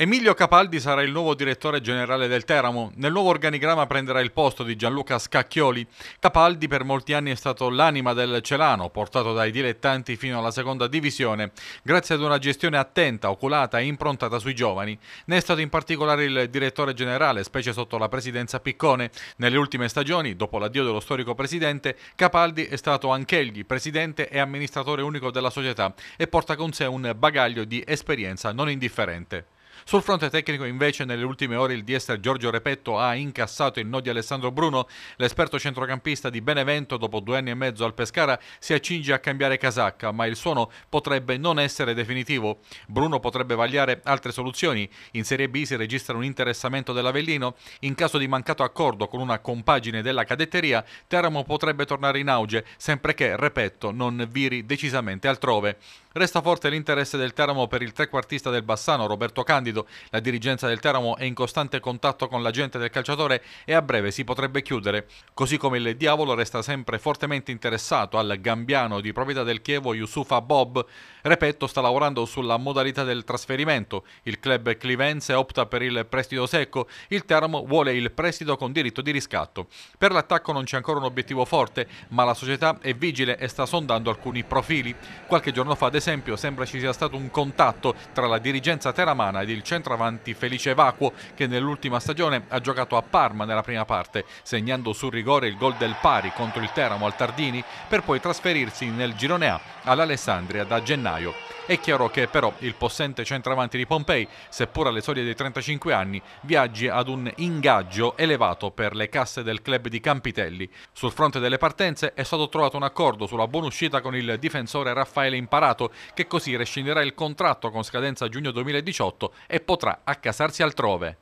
Emilio Capaldi sarà il nuovo direttore generale del Teramo. Nel nuovo organigramma prenderà il posto di Gianluca Scacchioli. Capaldi per molti anni è stato l'anima del Celano, portato dai dilettanti fino alla seconda divisione, grazie ad una gestione attenta, oculata e improntata sui giovani. Ne è stato in particolare il direttore generale, specie sotto la presidenza Piccone. Nelle ultime stagioni, dopo l'addio dello storico presidente, Capaldi è stato anch'egli presidente e amministratore unico della società e porta con sé un bagaglio di esperienza non indifferente. Sul fronte tecnico invece nelle ultime ore il diestra Giorgio Repetto ha incassato il no di Alessandro Bruno, l'esperto centrocampista di Benevento dopo due anni e mezzo al Pescara si accinge a cambiare casacca ma il suono potrebbe non essere definitivo. Bruno potrebbe vagliare altre soluzioni, in Serie B si registra un interessamento dell'Avellino, in caso di mancato accordo con una compagine della cadetteria Teramo potrebbe tornare in auge sempre che, Repetto non viri decisamente altrove. Resta forte l'interesse del Teramo per il trequartista del Bassano Roberto Candido reddito. La dirigenza del Teramo è in costante contatto con l'agente del calciatore e a breve si potrebbe chiudere, così come il diavolo resta sempre fortemente interessato al gambiano di proprietà del Chievo Yusufa Bob. Repetto sta lavorando sulla modalità del trasferimento. Il club clivense opta per il prestito secco, il Teramo vuole il prestito con diritto di riscatto. Per l'attacco non c'è ancora un obiettivo forte, ma la società è vigile e sta sondando alcuni profili. Qualche giorno fa, ad esempio, sembra ci sia stato un contatto tra la dirigenza teramana ed ed il centravanti Felice Vacuo che nell'ultima stagione ha giocato a Parma nella prima parte, segnando sul rigore il gol del pari contro il Teramo al Tardini per poi trasferirsi nel girone A all'Alessandria da gennaio. È chiaro che però il possente centravanti di Pompei, seppur alle soglie dei 35 anni, viaggi ad un ingaggio elevato per le casse del club di Campitelli. Sul fronte delle partenze è stato trovato un accordo sulla buona uscita con il difensore Raffaele Imparato, che così rescinderà il contratto con scadenza giugno 2018 e potrà accasarsi altrove.